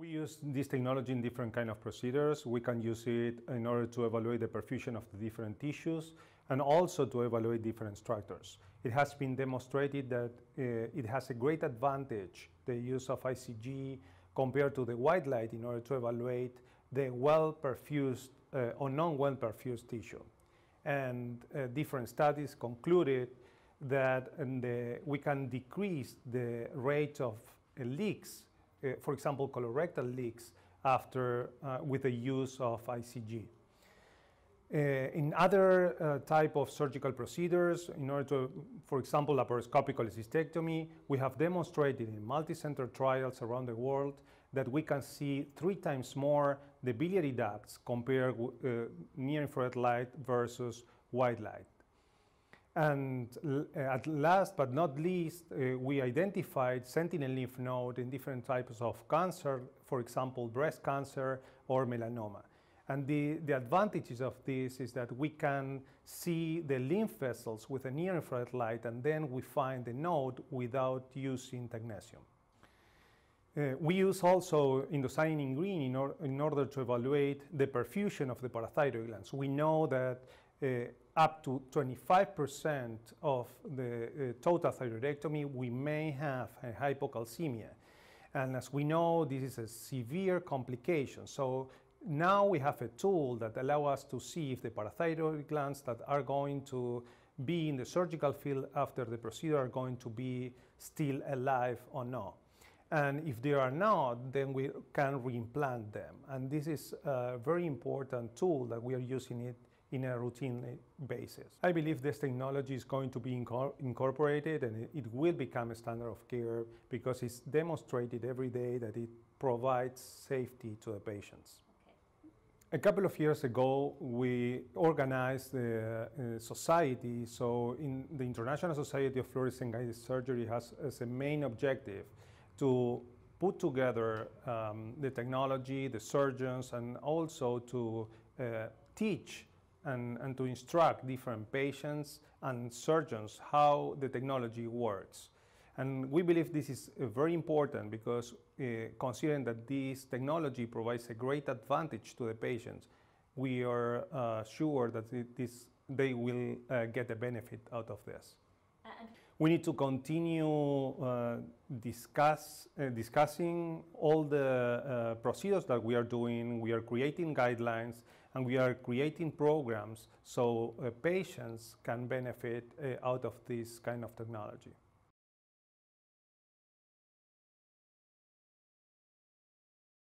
We use this technology in different kind of procedures. We can use it in order to evaluate the perfusion of the different tissues and also to evaluate different structures. It has been demonstrated that uh, it has a great advantage, the use of ICG compared to the white light in order to evaluate the well-perfused uh, or non-well-perfused tissue. And uh, different studies concluded that the, we can decrease the rate of uh, leaks uh, for example, colorectal leaks after uh, with the use of ICG. Uh, in other uh, type of surgical procedures, in order to, for example, laparoscopic cholecystectomy, we have demonstrated in multi-center trials around the world that we can see three times more the biliary ducts compared uh, near infrared light versus white light. And uh, at last but not least, uh, we identified sentinel lymph node in different types of cancer, for example, breast cancer or melanoma. And the, the advantages of this is that we can see the lymph vessels with a near infrared light and then we find the node without using technetium. Uh, we use also indocyanin green in, or, in, order to evaluate the perfusion of the parathyroid glands. We know that uh, up to 25% of the uh, total thyroidectomy, we may have a hypocalcemia. And as we know, this is a severe complication. So now we have a tool that allows us to see if the parathyroid glands that are going to be in the surgical field after the procedure are going to be still alive or not. And if they are not, then we can reimplant them. And this is a very important tool that we are using it in a routine basis. I believe this technology is going to be incor incorporated and it, will become a standard of care because it's demonstrated every day that it provides safety to the patients. A couple of years ago, we organized uh, a, society. So, in the International Society of Fluorescent Guided Surgery has as a main objective to put together um, the technology, the surgeons, and also to uh, teach and, and to instruct different patients and surgeons how the technology works. And we believe this is uh, very important because uh, considering that this technology provides a great advantage to the patients, we are uh, sure that is, they will uh, get a benefit out of this. We need to continue uh, discuss, uh, discussing all the procedures that we are doing. We are creating guidelines and we are creating programs so uh, patients can benefit uh, out of this kind of technology.